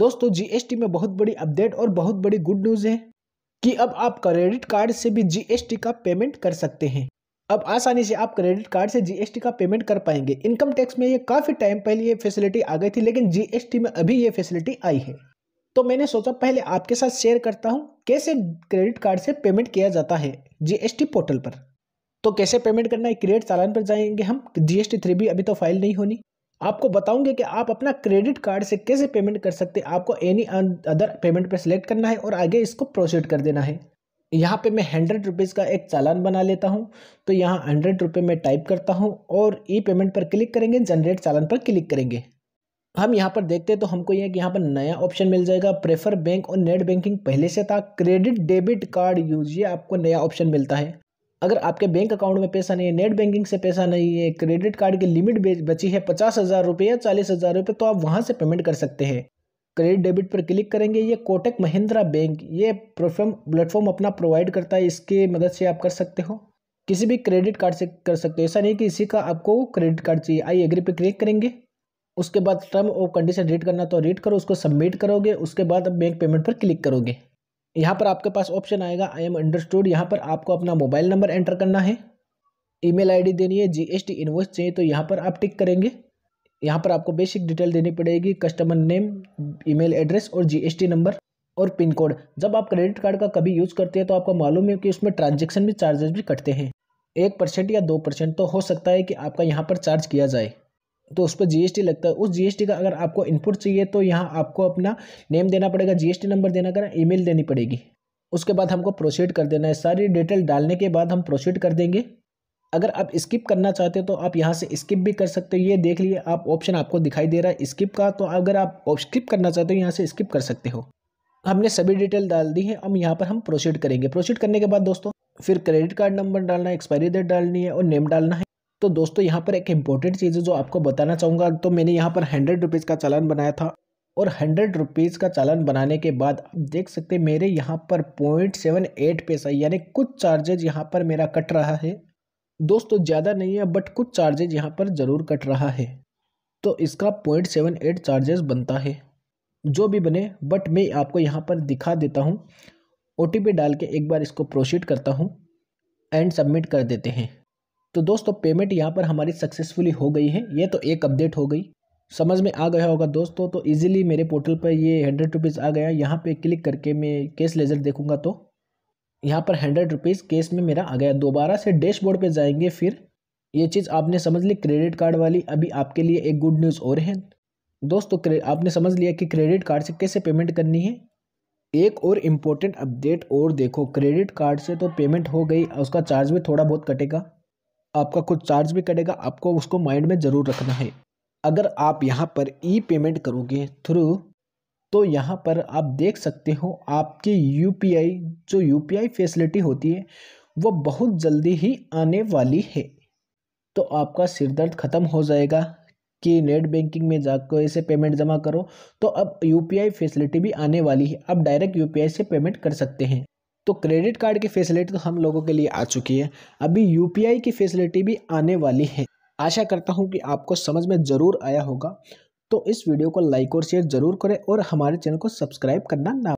दोस्तों जीएसटी में बहुत बड़ी अपडेट और बहुत बड़ी गुड न्यूज़ है कि अब आप क्रेडिट कार्ड से भी जीएसटी का पेमेंट कर सकते हैं अब आसानी से आप क्रेडिट कार्ड से जीएसटी का पेमेंट कर पाएंगे इनकम टैक्स में ये काफ़ी टाइम पहले ये फैसिलिटी आ गई थी लेकिन जीएसटी में अभी ये फैसिलिटी आई है तो मैंने सोचा पहले आपके साथ शेयर करता हूँ कैसे क्रेडिट कार्ड से पेमेंट किया जाता है जीएसटी पोर्टल पर तो कैसे पेमेंट करना है क्रिएट चालान पर जाएंगे हम जीएसटी थ्री भी अभी तो फाइल नहीं होनी आपको बताऊंगे कि आप अपना क्रेडिट कार्ड से कैसे पेमेंट कर सकते हैं आपको एनी अदर पेमेंट पर सिलेक्ट करना है और आगे इसको प्रोसीड कर देना है यहाँ पे मैं हंड्रेड रुपीज़ का एक चालान बना लेता हूँ तो यहाँ हंड्रेड रुपये में टाइप करता हूँ और ई पेमेंट पर क्लिक करेंगे जनरेट चालान पर क्लिक करेंगे हम यहाँ पर देखते हैं तो हमको यह कि यहाँ पर नया ऑप्शन मिल जाएगा प्रेफर बैंक और नेट बैंकिंग पहले से था क्रेडिट डेबिट कार्ड यूज ये आपको नया ऑप्शन मिलता है अगर आपके बैंक अकाउंट में पैसा नहीं है नेट बैंकिंग से पैसा नहीं है क्रेडिट कार्ड की लिमिट बची है पचास हज़ार रुपये या चालीस हज़ार रुपये तो आप वहाँ से पेमेंट कर सकते हैं क्रेडिट डेबिट पर क्लिक करेंगे ये कोटक महिंद्रा बैंक ये प्लेटफॉर्म प्लेटफॉर्म अपना प्रोवाइड करता है इसके मदद से आप कर सकते हो किसी भी क्रेडिट कार्ड से कर सकते हो ऐसा नहीं कि इसी का आपको क्रेडिट कार्ड चाहिए आई एग्री पर क्लिक करेंगे उसके बाद टर्म और कंडीशन रीड करना तो रीड करो उसको सबमिट करोगे उसके बाद अब बैंक पेमेंट पर क्लिक करोगे यहाँ पर आपके पास ऑप्शन आएगा आई एम अंडरस्टूड यहाँ पर आपको अपना मोबाइल नंबर एंटर करना है ईमेल आईडी देनी है जी एस टी चाहिए तो यहाँ पर आप टिक करेंगे यहाँ पर आपको बेसिक डिटेल देनी पड़ेगी कस्टमर नेम ईमेल एड्रेस और जीएसटी नंबर और पिन कोड जब आप क्रेडिट कार्ड का कभी यूज़ करते हैं तो आपको मालूम है कि उसमें ट्रांजेक्शन भी चार्जेस भी कटते हैं एक परसेंट या दो परसेंट तो हो सकता है कि आपका यहाँ पर चार्ज किया जाए तो उस पर जीएसटी लगता है उस जीएसटी का अगर आपको इनपुट चाहिए तो यहाँ आपको अपना नेम देना पड़ेगा जीएसटी नंबर देना ई ईमेल देनी पड़ेगी उसके बाद हमको प्रोसीड कर देना है सारी डिटेल डालने के बाद हम प्रोसीड कर देंगे अगर आप स्किप करना चाहते हो तो आप यहाँ से स्किप भी कर सकते हो ये देख लिए आप ऑप्शन आपको दिखाई दे रहा है स्किप का तो अगर आप स्किप करना चाहते हो यहाँ से स्किप कर सकते हो हमने सभी डिटेल डाल दी है अब यहाँ पर हम प्रोसीड करेंगे प्रोसीड करने के बाद दोस्तों फिर क्रेडिट कार्ड नंबर डालना है एक्सपायरी डेट डालनी है और नेम डालना है तो दोस्तों यहाँ पर एक इम्पोर्टेंट चीज़ है जो आपको बताना चाहूँगा तो मैंने यहाँ पर हंड्रेड रुपीज़ का चालान बनाया था और हंड्रेड रुपीज़ का चालान बनाने के बाद आप देख सकते हैं मेरे यहाँ पर पॉइंट सेवन एट पैसा यानी कुछ चार्जेज यहाँ पर मेरा कट रहा है दोस्तों ज़्यादा नहीं है बट कुछ चार्जेज यहाँ पर ज़रूर कट रहा है तो इसका पॉइंट सेवन एट चार्जेस बनता है जो भी बने बट मैं आपको यहाँ पर दिखा देता हूँ ओ डाल के एक बार इसको प्रोसीड करता हूँ एंड सबमिट कर देते हैं तो दोस्तों पेमेंट यहाँ पर हमारी सक्सेसफुली हो गई है ये तो एक अपडेट हो गई समझ में आ गया होगा दोस्तों तो इजीली मेरे पोर्टल पर ये हंड्रेड रुपीज़ आ गया यहाँ पे क्लिक करके मैं केस लेजर देखूँगा तो यहाँ पर हंड्रेड रुपीज़ केस में मेरा आ गया दोबारा से डैशबोर्ड पे जाएंगे फिर ये चीज़ आपने समझ ली क्रेडिट कार्ड वाली अभी आपके लिए एक गुड न्यूज़ और है दोस्तों आपने समझ लिया कि क्रेडिट कार्ड से कैसे पेमेंट करनी है एक और इम्पोर्टेंट अपडेट और देखो क्रेडिट कार्ड से तो पेमेंट हो गई उसका चार्ज भी थोड़ा बहुत कटेगा आपका कुछ चार्ज भी कटेगा आपको उसको माइंड में ज़रूर रखना है अगर आप यहाँ पर ई पेमेंट करोगे थ्रू तो यहाँ पर आप देख सकते हो आपके यू जो यू फैसिलिटी होती है वो बहुत जल्दी ही आने वाली है तो आपका सिर दर्द ख़त्म हो जाएगा कि नेट बैंकिंग में जाकर ऐसे पेमेंट जमा करो तो अब यू फैसिलिटी भी आने वाली है आप डायरेक्ट यू से पेमेंट कर सकते हैं तो क्रेडिट कार्ड की फैसिलिटी तो हम लोगों के लिए आ चुकी है अभी यू की फैसिलिटी भी आने वाली है आशा करता हूँ कि आपको समझ में ज़रूर आया होगा तो इस वीडियो को लाइक और शेयर ज़रूर करें और हमारे चैनल को सब्सक्राइब करना ना